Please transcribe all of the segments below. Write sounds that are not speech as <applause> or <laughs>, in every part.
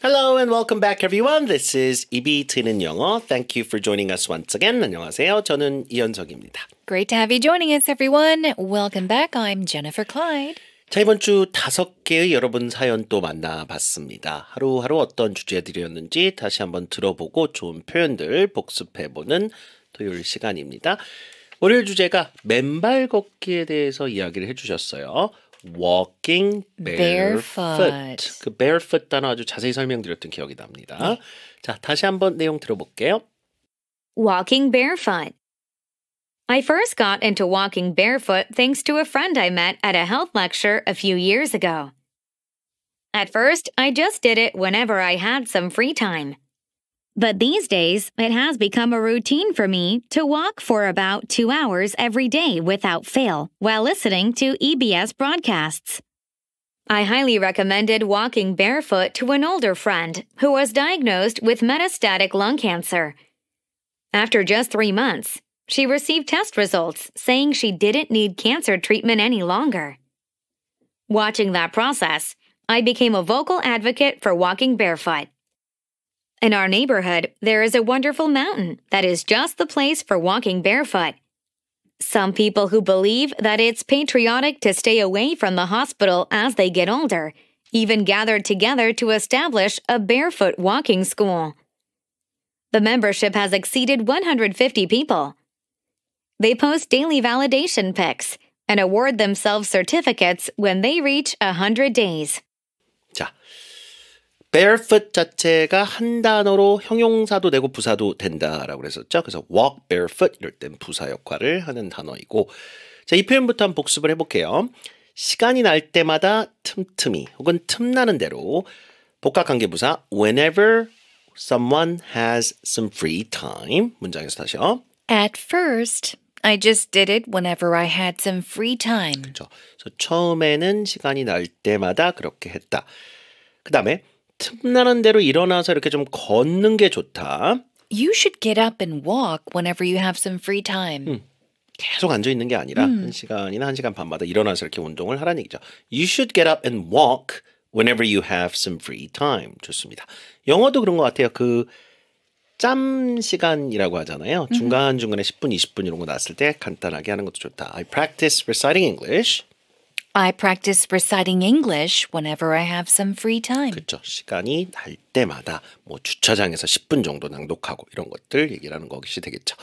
Hello and welcome back everyone. This is EB 튀는 영어. Thank you for joining us once again. 안녕하세요. 저는 이현석입니다. Great to have you joining us everyone. Welcome back. I'm Jennifer Clyde. 자, 이번 주 다섯 개의 여러분 사연 또 만나봤습니다. 하루하루 어떤 주제들이었는지 다시 한번 들어보고 좋은 표현들 복습해보는 토요일 시간입니다. 월요일 주제가 맨발 걷기에 대해서 이야기를 해주셨어요. walking barefoot. 그 barefoot 단어 아주 자세히 설명드렸던 기억이 납니다. 자, 다시 한번 내용 들어볼게요. Walking barefoot. I first got into walking barefoot thanks to a friend I met at a health lecture a few years ago. At first, I just did it whenever I had some free time. But these days, it has become a routine for me to walk for about two hours every day without fail while listening to EBS broadcasts. I highly recommended walking barefoot to an older friend who was diagnosed with metastatic lung cancer. After just three months, she received test results saying she didn't need cancer treatment any longer. Watching that process, I became a vocal advocate for walking barefoot. In our neighborhood, there is a wonderful mountain that is just the place for walking barefoot. Some people who believe that it's patriotic to stay away from the hospital as they get older even gathered together to establish a barefoot walking school. The membership has exceeded 150 people. They post daily validation pics and award themselves certificates when they reach 100 days. 자, barefoot 자체가 한 단어로 형용사도 되고 부사도 된다라고 그랬었죠. 그래서 walk barefoot 이럴 땐 부사 역할을 하는 단어이고 자, 이 표현부터 한번 복습을 해볼게요. 시간이 날 때마다 틈틈이 혹은 틈나는 대로 복합관계부사 whenever someone has some free time 문장에서 다시요. 어. At first, I just did it whenever I had some free time. 그렇죠. 처음에는 시간이 날 때마다 그렇게 했다. 그 다음에 틈나는 대로 일어나서 이렇게 좀 걷는 게 좋다. You should get up and walk whenever you have some free time. 음, 계속 앉아 있는 게 아니라 음. 한 시간이나 한 시간 반마다 일어나서 이렇게 운동을 하라는 얘기죠. You should get up and walk whenever you have some free time. 좋습니다. 영어도 그런 것 같아요. 그 짬 시간이라고 하잖아요. 중간중간에 10분, 20분 이런 거 났을 때 간단하게 하는 것도 좋다. I practice reciting English I practice reciting English whenever I have some free time. 그렇죠. 시간이 날 때마다 뭐 주차장에서 10분 정도 낭독하고 이런 것들 얘기를 하는 것이 되겠죠.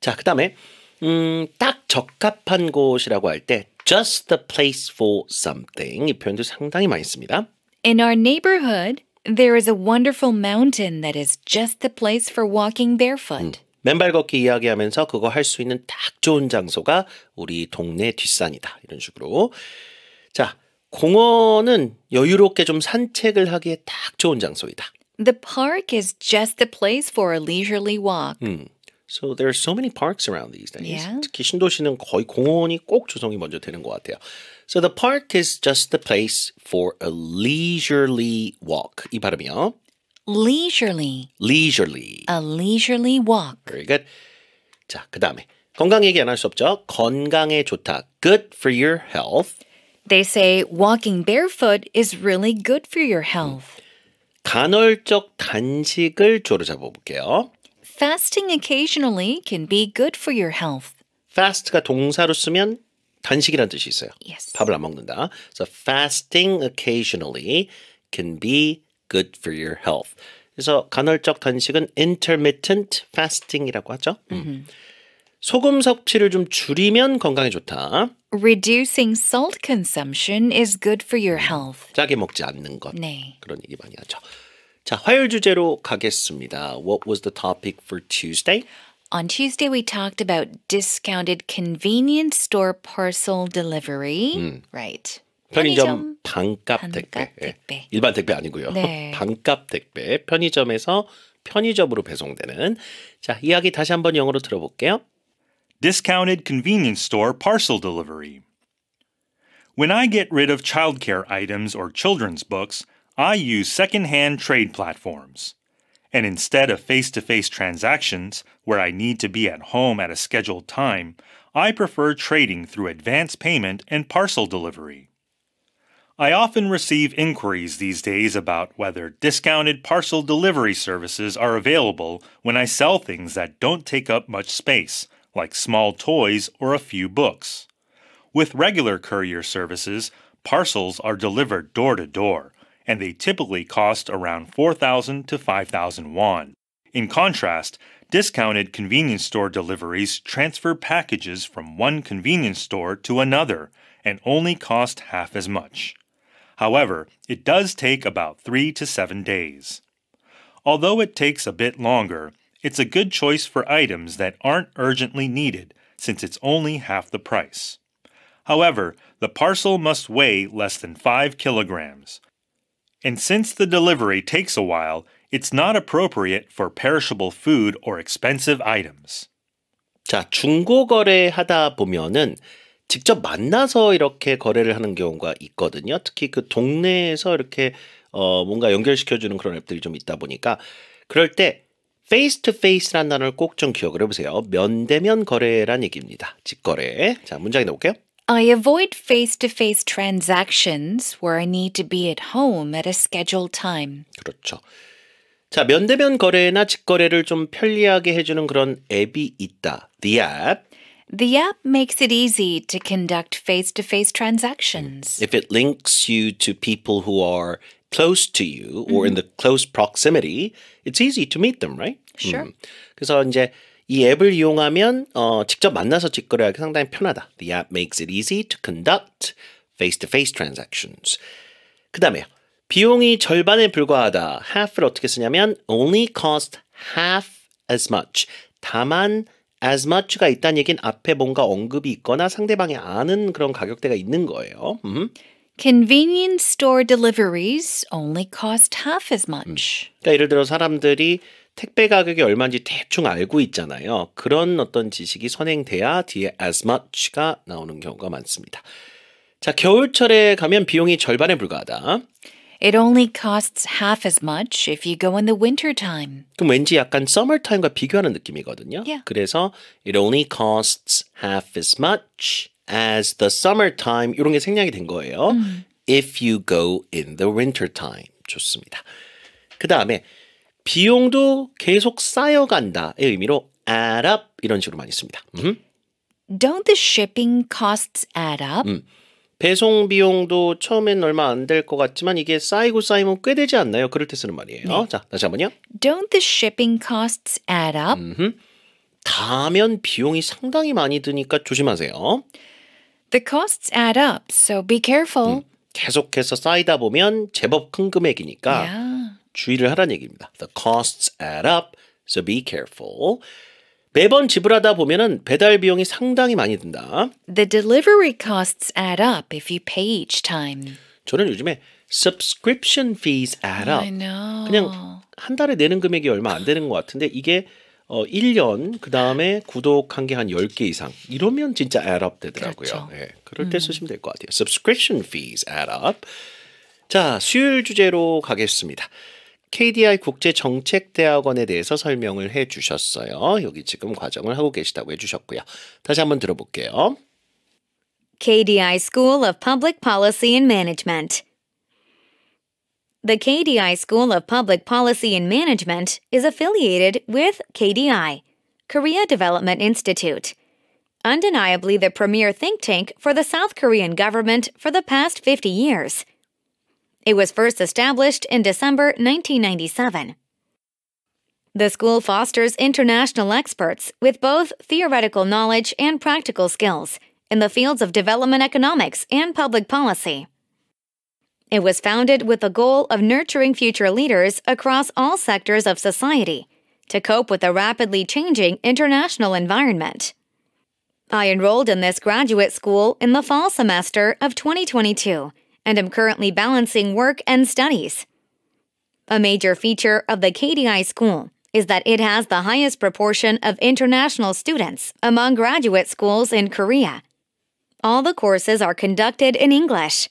자, 그다음에 음, 딱 적합한 곳이라고 할 때 just the place for something 이 표현도 상당히 많이 씁니다. In our neighborhood, there is a wonderful mountain that is just the place for walking barefoot. 음, 맨발 걷기 이야기하면서 그거 할 수 있는 딱 좋은 장소가 우리 동네 뒷산이다. 이런 식으로. 자, 공원은 여유롭게 좀 산책을 하기에 딱 좋은 장소이다. The park is just the place for a leisurely walk. 음. So there are so many parks around these days. Yeah. 특히 신도시는 거의 공원이 꼭 조성이 먼저 되는 것 같아요. So the park is just the place for a leisurely walk. 이 발음이요. leisurely. leisurely. A leisurely walk. Very good. 자, 그다음에 건강 얘기 안 할 수 없죠. 건강에 좋다. Good for your health. They say walking barefoot is really good for your health. 간헐적 단식을 주로 잡아볼게요. Fasting occasionally can be good for your health. fast가 동사로 쓰면 단식이란 뜻이 있어요. Yes. 밥을 안 먹는다. So fasting occasionally can be good for your health. 그래서 간헐적 단식은 intermittent fasting이라고 하죠. 음. 소금 섭취를 좀 줄이면 건강에 좋다. Reducing salt consumption is good for your health. 짜게 먹지 않는 것. 네. 그런 얘기 많이 하죠. 자, 화요일 주제로 가겠습니다. What was the topic for Tuesday? On Tuesday, we talked about discounted convenience store parcel delivery. 음. Right. 편의점, 편의점 반값, 반값 택배. 택배. 일반 택배 아니고요. 네. 반값 택배. 편의점에서 편의점으로 배송되는. 자, 이야기 다시 한번 영어로 들어볼게요. Discounted convenience store parcel delivery. When I get rid of childcare items or children's books, I use secondhand trade platforms. And instead of face to face transactions, where I need to be at home at a scheduled time, I prefer trading through advance payment and parcel delivery. I often receive inquiries these days about whether discounted parcel delivery services are available when I sell things that don't take up much space, like small toys or a few books. With regular courier services, parcels are delivered door to door, and they typically cost around 4,000 to 5,000 won. In contrast, discounted convenience store deliveries transfer packages from one convenience store to another and only cost half as much. However, it does take about three to seven days. Although it takes a bit longer, it's a good choice for items that aren't urgently needed since it's only half the price. However, the parcel must weigh less than 5 kilograms. And since the delivery takes a while, it's not appropriate for perishable food or expensive items. 자, 중고 거래하다 보면은 직접 만나서 이렇게 거래를 하는 경우가 있거든요. 특히 그 동네에서 이렇게 어 뭔가 연결시켜주는 그런 앱들이 좀 있다 보니까 그럴 때 face to face란 단어를 꼭 좀 기억을 해보세요. 면대면 거래란 얘기입니다. 직거래. 자 문장이 나올게요. I avoid face to face transactions where I need to be at home at a scheduled time. 그렇죠. 자, 면대면 거래나 직거래를 좀 편리하게 해주는 그런 앱이 있다. The app. The app makes it easy to conduct face to face transactions. If it links you to people who are close to you or mm. in mm-hmm. the close proximity, it's easy to meet them, right? Sure. 음. Hmm. 그래서 이제 이 앱을 이용하면 어, 직접 만나서 직거래하기 상당히 편하다. The app makes it easy to conduct face-to-face transactions. 그 다음에요. 비용이 절반에 불과하다. half를 어떻게 쓰냐면 only cost half as much. 다만 as much가 있다는 얘기는 앞에 뭔가 언급이 있거나 상대방이 아는 그런 가격대가 있는 거예요. 음. Convenience store deliveries only cost half as much. 음. 그러니까 예를 들어 사람들이 택배 가격이 얼마인지 대충 알고 있잖아요. 그런 어떤 지식이 선행돼야 뒤에 as much가 나오는 경우가 많습니다. 자, 겨울철에 가면 비용이 절반에 불과하다. It only costs half as much if you go in the winter time. 그럼 왠지 약간 summer time과 비교하는 느낌이거든요. Yeah. 그래서 it only costs half as much as the summer time 이런 게 생략이 된 거예요. 음. If you go in the winter time 좋습니다. 그 다음에 비용도 계속 쌓여간다의 의미로 add up 이런 식으로 많이 씁니다. 음. Don't the shipping costs add up? 음. 배송 비용도 처음엔 얼마 안 될 것 같지만 이게 쌓이고 쌓이면 꽤 되지 않나요? 그럴 때 쓰는 말이에요. 네. 자, 다시 한번요. Don't the shipping costs add up? 음흠. 다면 비용이 상당히 많이 드니까 조심하세요. The costs add up, so be careful. 음, 계속해서 쌓이다 보면 제법 큰 금액이니까 yeah. 주의를 하라는 얘기입니다. The costs add up, so be careful. 매번 지불하다 보면은 배달 비용이 상당히 많이 든다. The delivery costs add up if you pay each time. 저는 요즘에 subscription fees add up. I know. 그냥 한 달에 내는 금액이 얼마 안 되는 것 같은데 이게 어 1년 그다음에 구독한 게 한 10개 이상 이러면 진짜 add up 되더라고요. 그렇죠. 예. 그럴 때 음. 쓰시면 될 것 같아요. subscription fees add up. 자, 수요일 주제로 가겠습니다. KDI 국제정책대학원에 대해서 설명을 해 주셨어요. 여기 지금 과정을 하고 계시다고 해 주셨고요. 다시 한번 들어볼게요. KDI School of Public Policy and Management. The KDI School of Public Policy and Management is affiliated with KDI, Korea Development Institute, undeniably the premier think tank for the South Korean government for the past 50 years. It was first established in December 1997. The school fosters international experts with both theoretical knowledge and practical skills in the fields of development economics and public policy. It was founded with the goal of nurturing future leaders across all sectors of society to cope with the rapidly changing international environment. I enrolled in this graduate school in the fall semester of 2022 and am currently balancing work and studies. A major feature of the KDI school is that it has the highest proportion of international students among graduate schools in Korea. All the courses are conducted in English.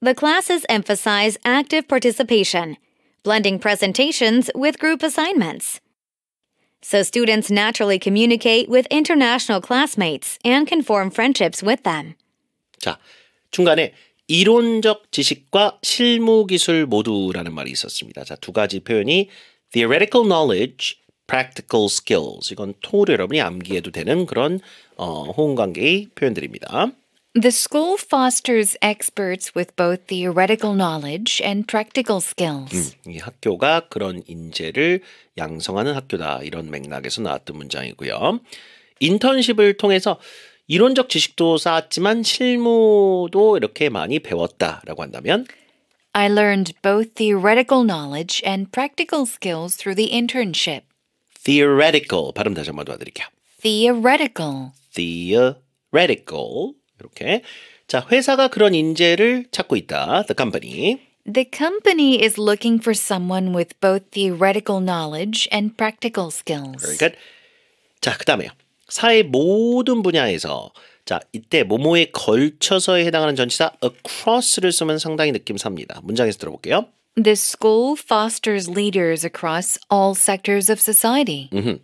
The classes emphasize active participation, blending presentations with group assignments. So students naturally communicate with international classmates and can form friendships with them. 자, 중간에 이론적 지식과 실무 기술 모두라는 말이 있었습니다. 자, 두 가지 표현이 theoretical knowledge, practical skills. 이건 통으로 여러분이 암기해도 되는 그런 어, 호응 관계의 표현들입니다. The school fosters experts with both theoretical knowledge and practical skills. 음, 이 학교가 그런 인재를 양성하는 학교다. 이런 맥락에서 나왔던 문장이고요. 인턴십을 통해서 이론적 지식도 쌓았지만 실무도 이렇게 많이 배웠다라고 한다면 I learned both theoretical knowledge and practical skills through the internship. theoretical 발음 다시 한번 도와드릴게요. theoretical theoretical 이렇게 자 회사가 그런 인재를 찾고 있다. The company. The company is looking for someone with both theoretical knowledge and practical skills. Very good. 자, 그다음에요. 사회 모든 분야에서 자, 이때 모모에 걸쳐서에 해당하는 전치사 across를 쓰면 상당히 느낌 삽니다. 문장에서 들어볼게요. The school fosters leaders across all sectors of society. 음흠.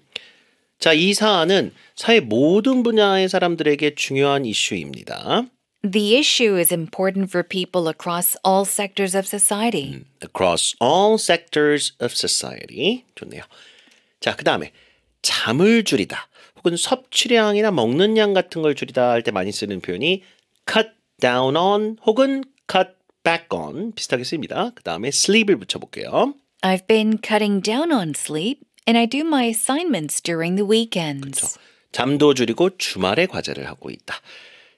자, 이 사안은 사회 모든 분야의 사람들에게 중요한 이슈입니다. The issue is important for people across all sectors of society. across all sectors of society. 좋네요. 자, 그 다음에 잠을 줄이다. 혹은 섭취량이나 먹는 양 같은 걸 줄이다 할 때 많이 쓰는 표현이 cut down on 혹은 cut back on 비슷하게 씁니다. 그 다음에 sleep을 붙여볼게요. I've been cutting down on sleep and I do my assignments during the weekends. 그렇죠. 잠도 줄이고 주말에 과제를 하고 있다.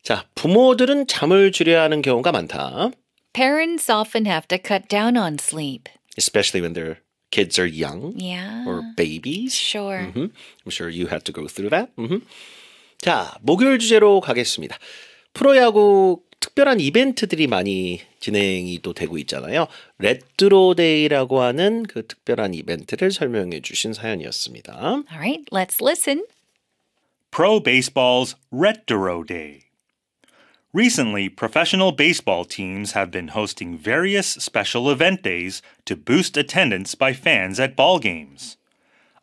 자, 부모들은 잠을 줄여야 하는 경우가 많다. Parents often have to cut down on sleep. Especially when they're kids are young yeah. or babies. Sure. Mm -hmm. I'm sure you had to go through that. Mm -hmm. 자, 목요일 주제로 가겠습니다. 프로야구 특별한 이벤트들이 많이 진행이 또 되고 있잖아요. 레트로데이라고 하는 그 특별한 이벤트를 설명해 주신 사연이었습니다. All right, let's listen. Pro baseball's Retro Day. Recently, professional baseball teams have been hosting various special event days to boost attendance by fans at ball games.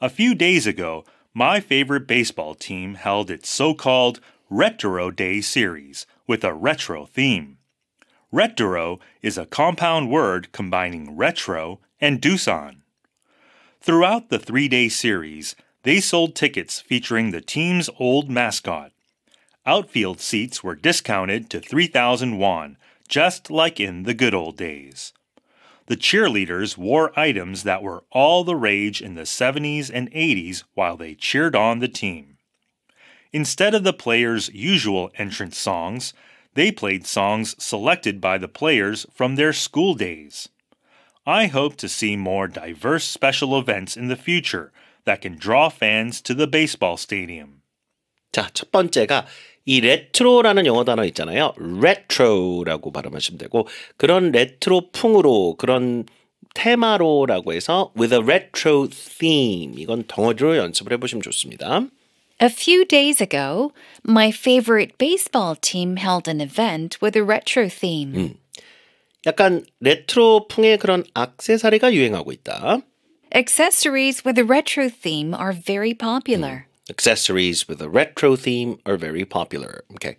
A few days ago, my favorite baseball team held its so called Retro Day series with a retro theme. Retro is a compound word combining retro and Doosan. Throughout the three day series, they sold tickets featuring the team's old mascot, Outfield seats were discounted to 3,000 won, just like in the good old days. The cheerleaders wore items that were all the rage in the 70s and 80s while they cheered on the team. Instead of the players' usual entrance songs, they played songs selected by the players from their school days. I hope to see more diverse special events in the future that can draw fans to the baseball stadium. 자, 첫 번째가 이 레트로라는 영어 단어 있잖아요. 레트로라고 발음하시면 되고 그런 레트로 풍으로 그런 테마로라고 해서 with a retro theme 이건 덩어리로 연습을 해보시면 좋습니다. A few days ago, my favorite baseball team held an event with a retro theme. 음. 약간 레트로풍의 그런 악세사리가 유행하고 있다. Accessories with a retro theme are very popular. 음. Accessories with a retro theme are very popular. Okay.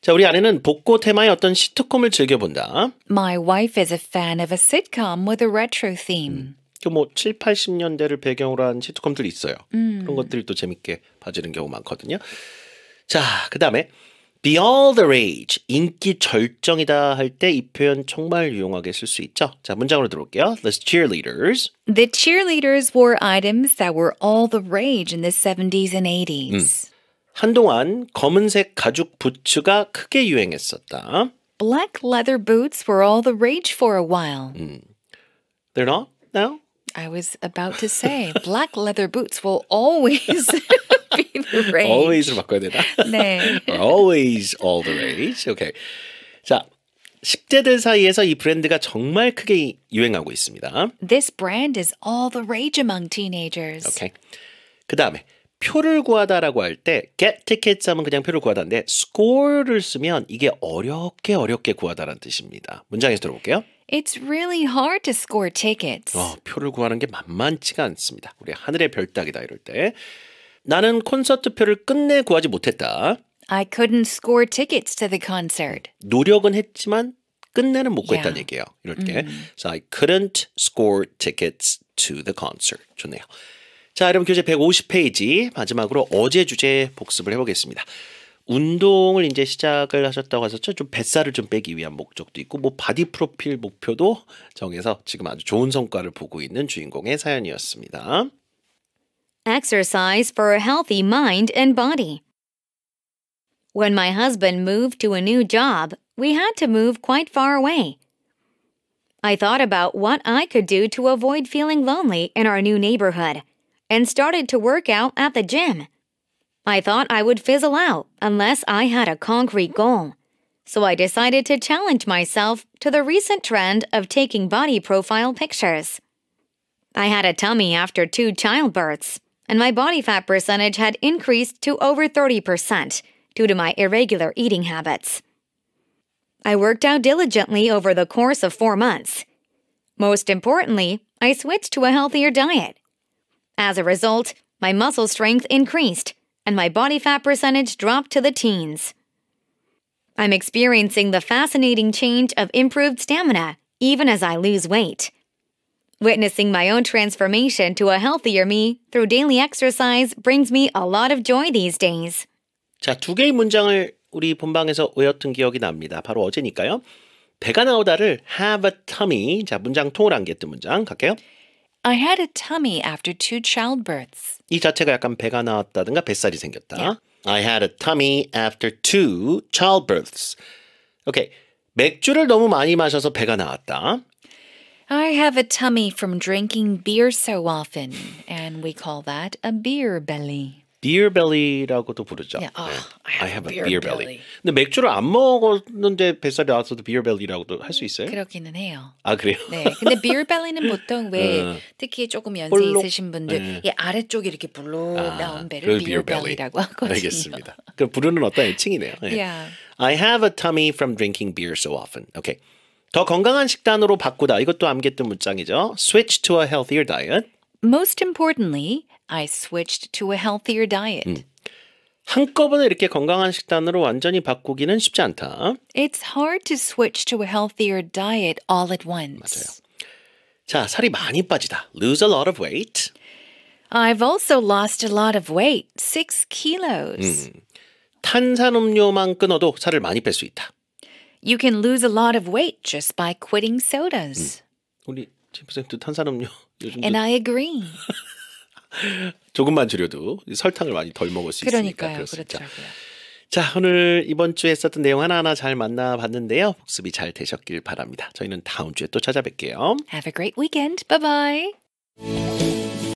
자, 우리 아내는 복고 테마의 어떤 시트콤을 즐겨본다. My wife is a fan of a sitcom with a retro theme. 그뭐 7, 80년대를 배경으로 한 시트콤들이 있어요. 음. 그런 것들이 또 재밌게 봐주는 경우 많거든요. 자, 그 다음에 beyond the rage, 인기 절정이다 할 때 이 표현 정말 유용하게 쓸 수 있죠. 자, 문장으로 들어올게요. The cheerleaders. The cheerleaders wore items that were all the rage in the 70s and 80s. 음. 한동안 검은색 가죽 부츠가 크게 유행했었다. Black leather boots were all the rage for a while. 음. They're not now? I was about to say, black leather boots will always <laughs> be the rage. always로 바꿔야 되나? 네. <laughs> always all the rage. Okay. 자, 10대들 사이에서 이 브랜드가 정말 크게 유행하고 있습니다. This brand is all the rage among teenagers. 오케이. 그다음에 표를 구하다라고 할 때 get tickets 하면 그냥 표를 구하다인데 score를 쓰면 이게 어렵게 어렵게 구하다라는 뜻입니다. 문장에서 들어볼게요. It's really hard to score tickets. 어, 표를 구하는 게 만만치가 않습니다. 우리 하늘의 별 따기다 이럴 때 나는 콘서트표를 끝내 구하지 못했다. I couldn't score tickets to the concert. 노력은 했지만 끝내는 못 구했다는 얘기예요. 이럴 때. 음. So I couldn't score tickets to the concert. 좋네요. 자, 여러분 교재 150페이지 마지막으로 어제 주제 복습을 해보겠습니다. 운동을 이제 시작을 하셨다고 하셨죠. 좀 뱃살을 좀 빼기 위한 목적도 있고 뭐 바디 프로필 목표도 정해서 지금 아주 좋은 성과를 보고 있는 주인공의 사연이었습니다. Exercise for a healthy mind and body. When my husband moved to a new job, we had to move quite far away. I thought about what I could do to avoid feeling lonely in our new neighborhood and started to work out at the gym. I thought I would fizzle out unless I had a concrete goal. So I decided to challenge myself to the recent trend of taking body profile pictures. I had a tummy after two childbirths, and my body fat percentage had increased to over 30% due to my irregular eating habits. I worked out diligently over the course of four months. Most importantly, I switched to a healthier diet. As a result, my muscle strength increased and my body fat percentage dropped to the teens. I'm experiencing the fascinating change of improved stamina even as I lose weight. Witnessing my own transformation to a healthier me through daily exercise brings me a lot of joy these days. 자, 두 개의 문장을 우리 본방에서 외웠던 기억이 납니다. 바로 어제니까요. 배가 나오다를 have a tummy. 자, 문장 통을 안겼던 문장 갈게요. I had a tummy after two childbirths. 이 자체가 약간 배가 나왔다든가 뱃살이 생겼다. Yeah. I had a tummy after two childbirths. 오케이. Okay. 맥주를 너무 많이 마셔서 배가 나왔다. I have a tummy from drinking beer so often, and we call that a beer belly. beer belly라고도 부르죠. Yeah, oh, I have, I have a beer, beer belly. belly. 근데 맥주를 안 먹었는데 뱃살이 나왔어도 beer belly라고도 할 있어요? 그렇기는 해요. 아 그래요? 네. 근데 beer belly는 <laughs> 보통 왜 음, 특히 조금 연세 볼록, 있으신 분들 음. 예, 아래쪽에 이렇게 볼록 아, 배를 beer belly라고 하거든요. 알겠습니다. 그 부르는 어떤 애칭이네요. 예. Yeah. I have a tummy from drinking beer so often. Okay. 더 건강한 식단으로 바꾸다. 이것도 암기했던 문장이죠. Switch to a healthier diet. Most importantly, I switched to a healthier diet. 음. 한꺼번에 이렇게 건강한 식단으로 완전히 바꾸기는 쉽지 않다. It's hard to switch to a healthier diet all at once. 맞아요. 자, 살이 많이 빠지다. Lose a lot of weight. I've also lost a lot of weight. 6 kilos. 음, 탄산음료만 끊어도 살을 많이 뺄 수 있다. You can lose a lot of weight just by quitting sodas. 음. 우리 챔프쌤도 탄산음료 요즘 And I agree. <laughs> 조금만 줄여도 설탕을 많이 덜 먹을 수 있으니까 그러니까요. 그렇습니다. 그렇더라고요. 자, 오늘 이번 주에 썼던 내용 하나하나 잘 만나봤는데요. 복습이 잘 되셨길 바랍니다. 저희는 다음 주에 또 찾아뵐게요. Have a great weekend. Bye bye.